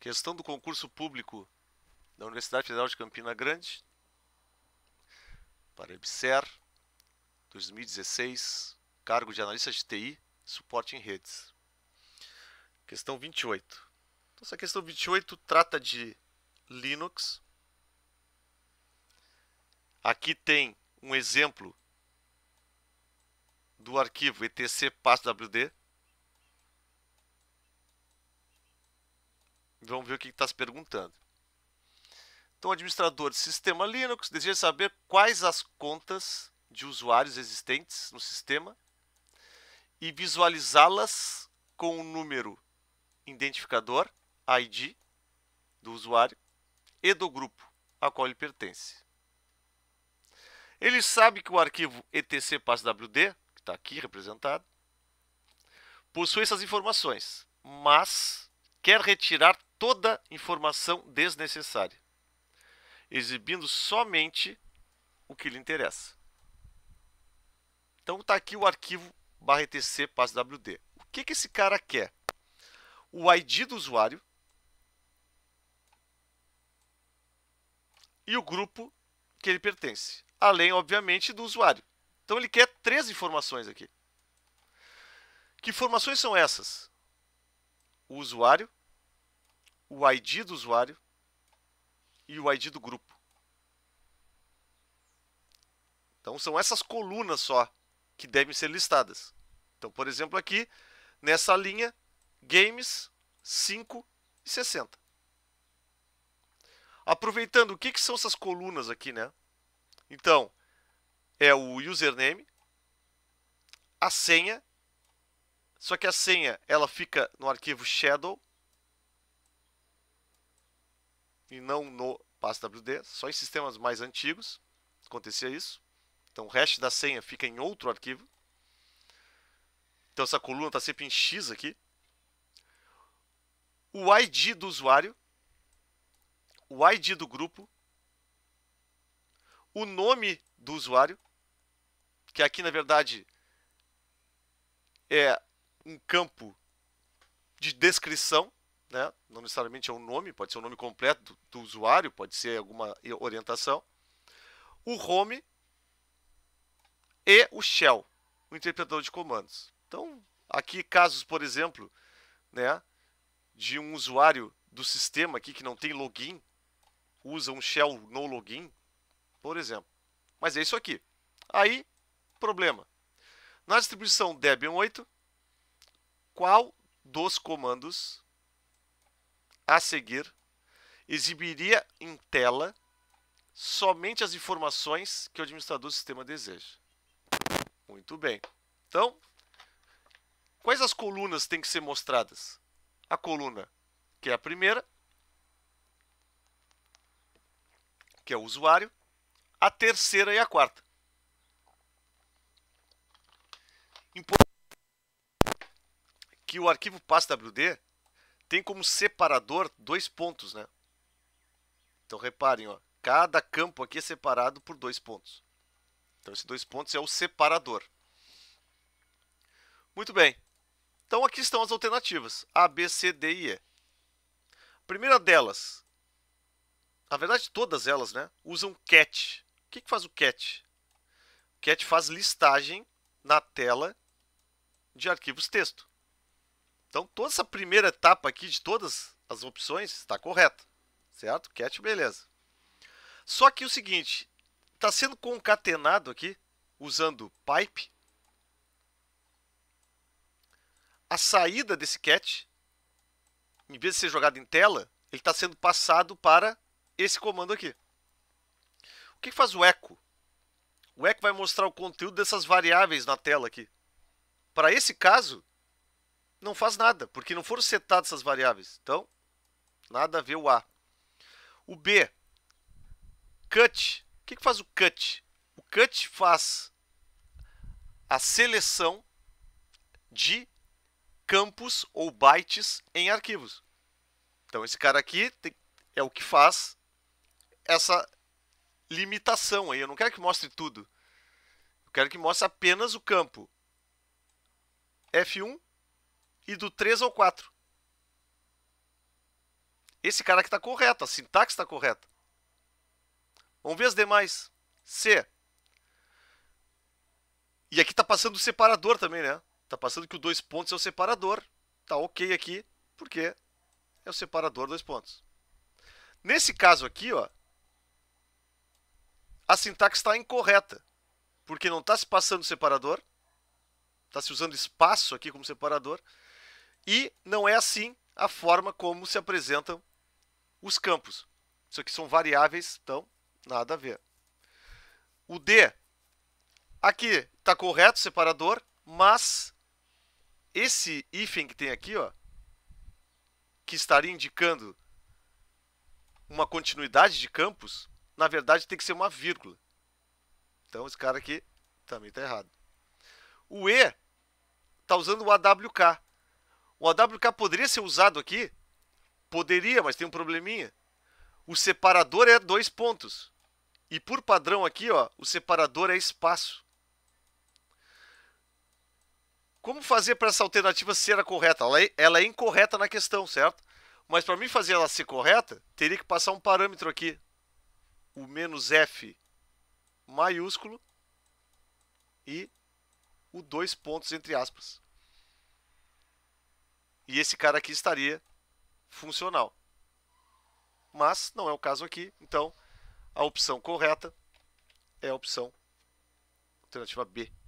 Questão do concurso público da Universidade Federal de Campina Grande para EBSER 2016, cargo de analista de TI, suporte em redes. Questão 28. Então, essa questão 28 trata de Linux. Aqui tem um exemplo do arquivo /etc/passwd. Vamos ver o que está se perguntando. Então, o administrador de sistema Linux deseja saber quais as contas de usuários existentes no sistema e visualizá-las com o número identificador, ID, do usuário e do grupo a qual ele pertence. Ele sabe que o arquivo etc.passwd, que está aqui representado, possui essas informações, mas quer retirar toda informação desnecessária, exibindo somente o que lhe interessa. Então está aqui o arquivo barra etc passwd. O que, que esse cara quer? O ID do usuário e o grupo que ele pertence, além, obviamente, do usuário. Então ele quer três informações aqui. Que informações são essas? O usuário, o ID do usuário e o ID do grupo. Então são essas colunas só que devem ser listadas. Então, por exemplo, aqui nessa linha games 5 e 60. Aproveitando, o que, que são essas colunas aqui, né? Então, é o username, a senha, só que a senha ela fica no arquivo shadow e não no PassWD. Só em sistemas mais antigos acontecia isso. Então o resto da senha fica em outro arquivo. Então essa coluna está sempre em X aqui. O ID do usuário, o ID do grupo, o nome do usuário, que aqui na verdade é um campo de descrição né? não necessariamente é um nome, pode ser o um nome completo do, do usuário, pode ser alguma orientação, o home e o shell, o interpretador de comandos. Então, aqui casos, por exemplo, né, de um usuário do sistema aqui que não tem login, usa um shell no login, por exemplo. Mas é isso aqui. Aí, problema. Na distribuição Debian 8, qual dos comandos a seguir exibiria em tela somente as informações que o administrador do sistema deseja. Muito bem. Então, quais as colunas têm que ser mostradas? A coluna que é a primeira, que é o usuário, a terceira e a quarta. Importante que o arquivo pasta WD tem como separador dois pontos, né? Então reparem, ó, cada campo aqui é separado por dois pontos. Então esses dois pontos é o separador. Muito bem. Então aqui estão as alternativas A, B, C, D e E. A primeira delas, na verdade todas elas, né, usam cat. O que, que faz o cat? O cat faz listagem na tela de arquivos texto. Então, toda essa primeira etapa aqui de todas as opções está correta, certo? Cat, beleza. Só que o seguinte, está sendo concatenado aqui, usando pipe, a saída desse cat, em vez de ser jogado em tela, ele está sendo passado para esse comando aqui. O que faz o echo? O echo vai mostrar o conteúdo dessas variáveis na tela aqui. Para esse caso, não faz nada, porque não foram setadas essas variáveis. Então, nada a ver o A. O B, cut. O que, que faz o cut? O cut faz a seleção de campos ou bytes em arquivos. Então, esse cara aqui tem, é o que faz essa limitação aí. Eu não quero que mostre tudo. Eu quero que mostre apenas o campo F1 e do 3 ao 4. Esse cara que está correto, a sintaxe está correta. Vamos ver as demais. C. E aqui está passando o separador também, né? Está passando que o dois pontos é o separador. está ok aqui, porque é o separador dois pontos. Nesse caso aqui, ó, a sintaxe está incorreta, porque não está se passando o separador, está se usando espaço aqui como separador, e não é assim a forma como se apresentam os campos. Isso aqui são variáveis, então nada a ver. O D, aqui está correto o separador, mas esse hífen que tem aqui, ó, que estaria indicando uma continuidade de campos, na verdade tem que ser uma vírgula. Então esse cara aqui também está errado. O E está usando o AWK, o AWK poderia ser usado aqui? Poderia, mas tem um probleminha. O separador é dois pontos. E por padrão aqui, ó, o separador é espaço. Como fazer para essa alternativa ser a correta? Ela é, ela é incorreta na questão, certo? Mas para mim fazer ela ser correta, teria que passar um parâmetro aqui. O menos F maiúsculo e o dois pontos entre aspas. E esse cara aqui estaria funcional. Mas não é o caso aqui, então a opção correta é a opção alternativa B.